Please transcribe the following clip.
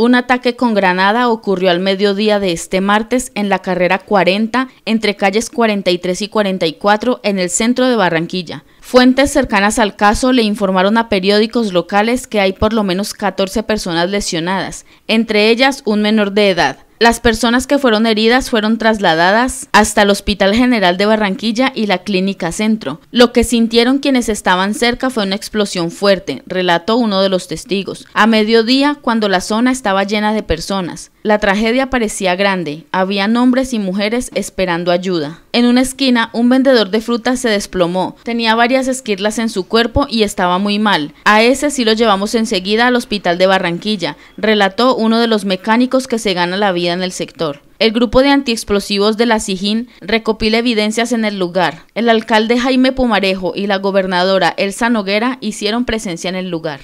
Un ataque con granada ocurrió al mediodía de este martes en la carrera 40 entre calles 43 y 44 en el centro de Barranquilla. Fuentes cercanas al caso le informaron a periódicos locales que hay por lo menos 14 personas lesionadas, entre ellas un menor de edad. Las personas que fueron heridas fueron trasladadas hasta el Hospital General de Barranquilla y la Clínica Centro. Lo que sintieron quienes estaban cerca fue una explosión fuerte, relató uno de los testigos, a mediodía cuando la zona estaba llena de personas. La tragedia parecía grande, Había hombres y mujeres esperando ayuda. En una esquina, un vendedor de frutas se desplomó, tenía varias esquirlas en su cuerpo y estaba muy mal. A ese sí lo llevamos enseguida al hospital de Barranquilla, relató uno de los mecánicos que se gana la vida en el sector. El grupo de antiexplosivos de la SIJIN recopila evidencias en el lugar. El alcalde Jaime Pumarejo y la gobernadora Elsa Noguera hicieron presencia en el lugar.